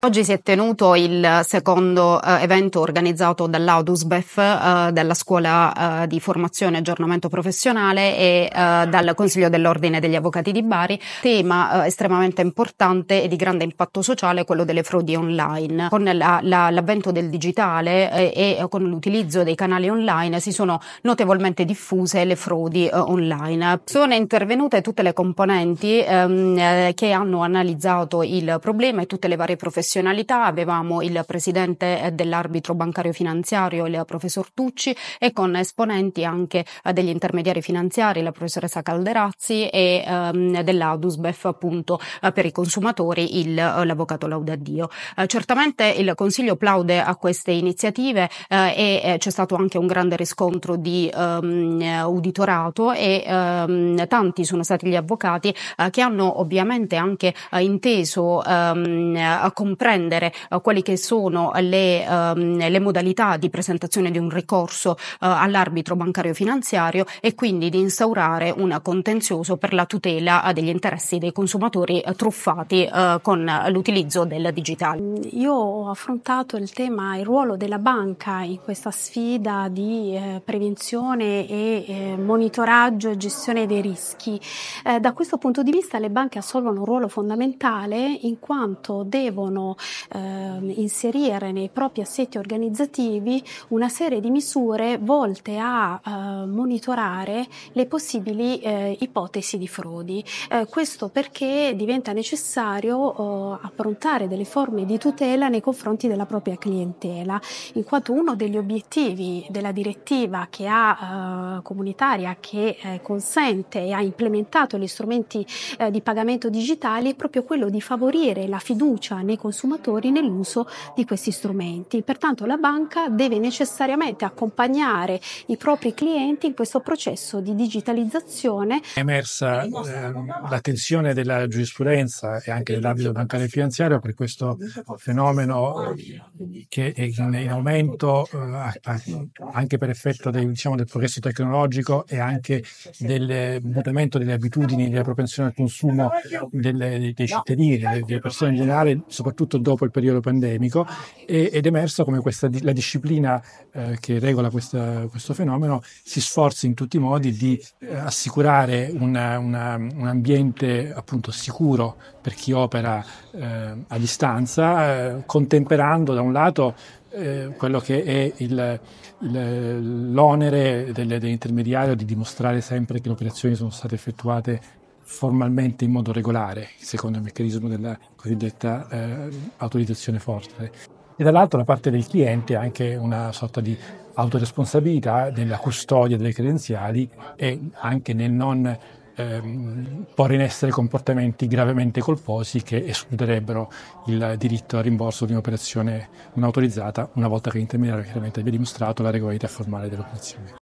Oggi si è tenuto il secondo eh, evento organizzato dall'Audusbef, eh, dalla Scuola eh, di Formazione e Aggiornamento Professionale e eh, dal Consiglio dell'Ordine degli Avvocati di Bari. Tema eh, estremamente importante e di grande impatto sociale, quello delle frodi online. Con la, la, l'avvento del digitale eh, e con l'utilizzo dei canali online si sono notevolmente diffuse le frodi online. Sono intervenute tutte le componenti ehm, che hanno analizzato il problema e tutte le varie professioni professionalità avevamo il presidente eh, dell'arbitro bancario finanziario, il professor Tucci, e con esponenti anche eh, degli intermediari finanziari, la professoressa Calderazzi e ehm, dell'Adusbef appunto eh, per i consumatori il, l'avvocato Laudaddio. certamente il Consiglio plaude a queste iniziative eh, e c'è stato anche un grande riscontro di ehm, uditorato e ehm, tanti sono stati gli avvocati eh, che hanno ovviamente anche inteso a ehm, comprendere comprendere eh, quali che sono le, ehm, le, modalità di presentazione di un ricorso eh, all'arbitro bancario finanziario e quindi di instaurare un contenzioso per la tutela eh, degli interessi dei consumatori eh, truffati eh, con l'utilizzo del digitale. Mm, io ho affrontato il tema, il ruolo della banca in questa sfida di eh, prevenzione e monitoraggio e gestione dei rischi. da questo punto di vista le banche assolvono un ruolo fondamentale in quanto devono vogliamo ehm, inserire nei propri assetti organizzativi una serie di misure volte a eh, monitorare le possibili eh, ipotesi di frodi. Eh, questo perché diventa necessario eh, approntare delle forme di tutela nei confronti della propria clientela, in quanto uno degli obiettivi della direttiva che ha, eh, comunitaria che eh, consente e ha implementato gli strumenti di pagamento digitali è proprio quello di favorire la fiducia nei consumatori consumatori nell'uso di questi strumenti. Pertanto la banca deve necessariamente accompagnare i propri clienti in questo processo di digitalizzazione. È emersa eh, l'attenzione della giurisprudenza e anche dell'ambito bancario e finanziario per questo fenomeno che è in aumento eh, anche per effetto del, diciamo, del progresso tecnologico e anche del mutamento delle abitudini, della propensione al consumo delle, dei cittadini, delle persone in generale, soprattutto soprattutto dopo il periodo pandemico, e, ed è emerso come questa, la disciplina eh, che regola questa, questo fenomeno si sforzi in tutti i modi di eh, assicurare una, una, un ambiente appunto sicuro per chi opera eh, a distanza, eh, contemperando da un lato eh, quello che è il, il, l'onere dell'intermediario di dimostrare sempre che le operazioni sono state effettuate formalmente in modo regolare, secondo il meccanismo della cosiddetta eh, autorizzazione forte. E dall'altro la parte del cliente ha anche una sorta di autoresponsabilità nella custodia delle credenziali e anche nel non ehm, porre in essere comportamenti gravemente colposi che escluderebbero il diritto al rimborso di un'operazione non autorizzata una volta che l'intermediario chiaramente abbia dimostrato la regolarità formale dell'operazione.